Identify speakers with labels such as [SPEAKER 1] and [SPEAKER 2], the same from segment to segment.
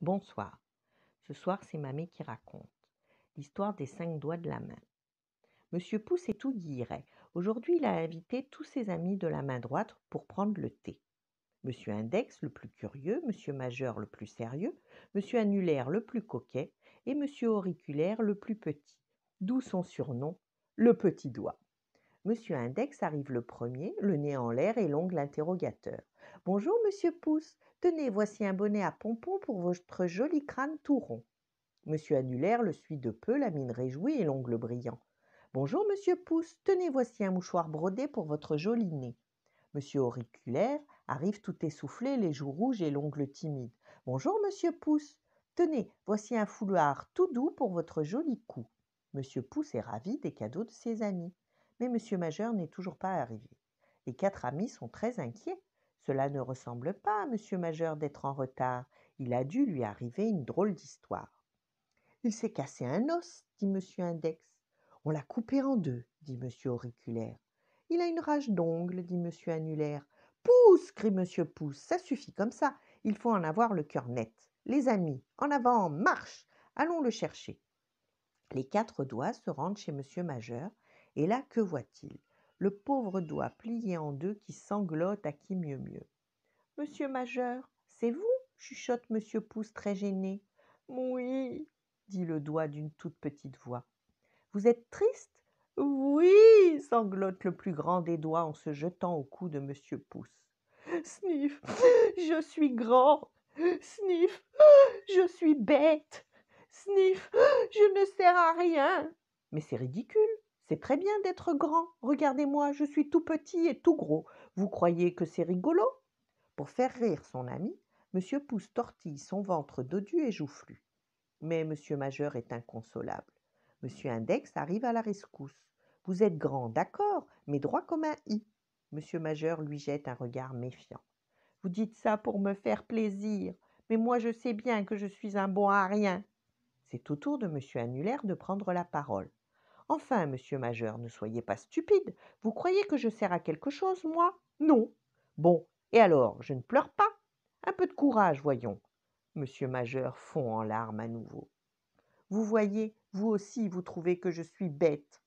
[SPEAKER 1] Bonsoir. Ce soir, c'est Mamé qui raconte l'histoire des cinq doigts de la main. Monsieur Pouce est tout guilleret. Aujourd'hui, il a invité tous ses amis de la main droite pour prendre le thé. Monsieur Index, le plus curieux, Monsieur Majeur, le plus sérieux, Monsieur Annulaire, le plus coquet, et Monsieur Auriculaire, le plus petit, d'où son surnom, le petit doigt. Monsieur Index arrive le premier, le nez en l'air et l'ongle interrogateur. Bonjour, monsieur Pouce. Tenez, voici un bonnet à pompons pour votre joli crâne tout rond. Monsieur Annulaire le suit de peu, la mine réjouie et l'ongle brillant. Bonjour, monsieur Pouce. Tenez, voici un mouchoir brodé pour votre joli nez. Monsieur Auriculaire arrive tout essoufflé, les joues rouges et l'ongle timide. Bonjour, monsieur Pouce. Tenez, voici un foulard tout doux pour votre joli cou. Monsieur Pouce est ravi des cadeaux de ses amis mais Monsieur Majeur n'est toujours pas arrivé. Les quatre amis sont très inquiets. Cela ne ressemble pas à Monsieur Majeur d'être en retard. Il a dû lui arriver une drôle d'histoire. Il s'est cassé un os, dit Monsieur Index. On l'a coupé en deux, dit Monsieur Auriculaire. Il a une rage d'ongle, dit Monsieur Annulaire. Pousse, crie Monsieur Pouce. « ça suffit comme ça. Il faut en avoir le cœur net. Les amis, en avant, marche Allons le chercher. Les quatre doigts se rendent chez Monsieur Majeur, et là, que voit-il Le pauvre doigt plié en deux qui sanglote à qui mieux mieux. Monsieur Majeur, c'est vous chuchote Monsieur Pouce très gêné. Oui, dit le doigt d'une toute petite voix. Vous êtes triste Oui, sanglote le plus grand des doigts en se jetant au cou de Monsieur Pouce. Sniff, je suis grand. Sniff, je suis bête. Sniff, je ne sers à rien. Mais c'est ridicule. C'est très bien d'être grand. Regardez-moi, je suis tout petit et tout gros. Vous croyez que c'est rigolo Pour faire rire son ami, Monsieur Pousse tortille son ventre dodu et joufflu. Mais Monsieur Majeur est inconsolable. Monsieur Index arrive à la rescousse. Vous êtes grand, d'accord, mais droit comme un i. Monsieur Majeur lui jette un regard méfiant. Vous dites ça pour me faire plaisir, mais moi je sais bien que je suis un bon à rien. C'est au tour de M. Annulaire de prendre la parole. Enfin, monsieur Majeur, ne soyez pas stupide. Vous croyez que je sers à quelque chose, moi Non. Bon, et alors, je ne pleure pas Un peu de courage, voyons. Monsieur Majeur fond en larmes à nouveau. Vous voyez, vous aussi, vous trouvez que je suis bête.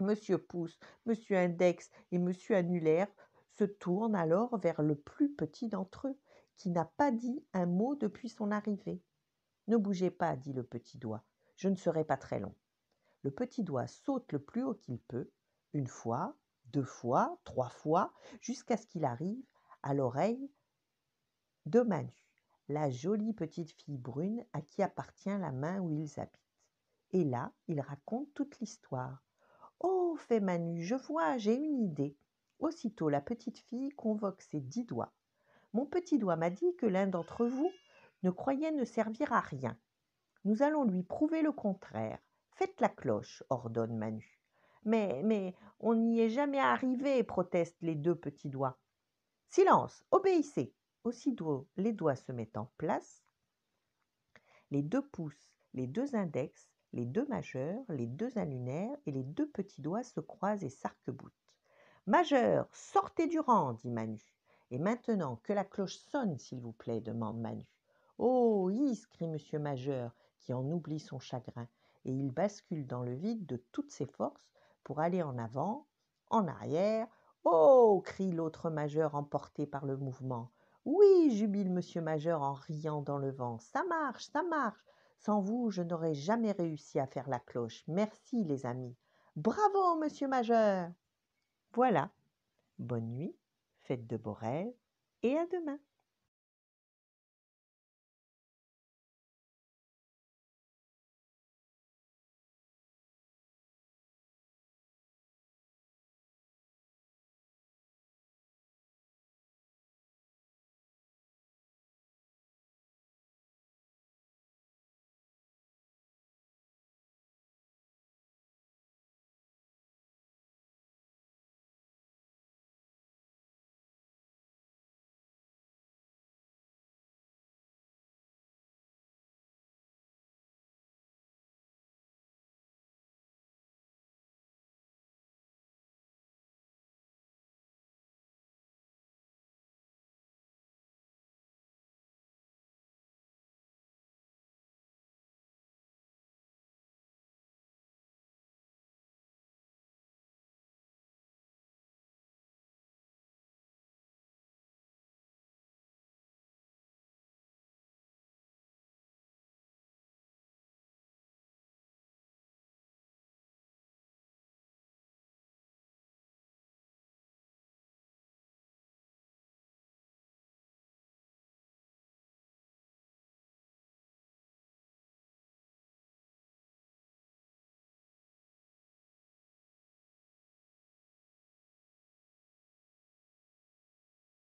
[SPEAKER 1] Monsieur Pouce, Monsieur Index et Monsieur Annulaire se tournent alors vers le plus petit d'entre eux, qui n'a pas dit un mot depuis son arrivée. Ne bougez pas, dit le petit doigt, je ne serai pas très long. Le petit doigt saute le plus haut qu'il peut, une fois, deux fois, trois fois, jusqu'à ce qu'il arrive à l'oreille de Manu, la jolie petite fille brune à qui appartient la main où ils habitent. Et là, il raconte toute l'histoire. Oh, fait Manu, je vois, j'ai une idée. Aussitôt, la petite fille convoque ses dix doigts. Mon petit doigt m'a dit que l'un d'entre vous ne croyait ne servir à rien. Nous allons lui prouver le contraire. Faites la cloche, ordonne Manu. Mais, mais, on n'y est jamais arrivé, protestent les deux petits doigts. Silence, obéissez. Aussitôt les doigts se mettent en place, les deux pouces, les deux index, les deux majeurs, les deux annulaires et les deux petits doigts se croisent et sarc Majeur, sortez du rang, dit Manu. Et maintenant, que la cloche sonne, s'il vous plaît, demande Manu. Oh, oui, crie Monsieur Majeur, qui en oublie son chagrin et il bascule dans le vide de toutes ses forces pour aller en avant, en arrière. Oh crie l'autre majeur emporté par le mouvement. Oui, jubile monsieur majeur en riant dans le vent. Ça marche, ça marche. Sans vous, je n'aurais jamais réussi à faire la cloche. Merci les amis. Bravo monsieur majeur. Voilà. Bonne nuit, faites de beaux rêves et à demain.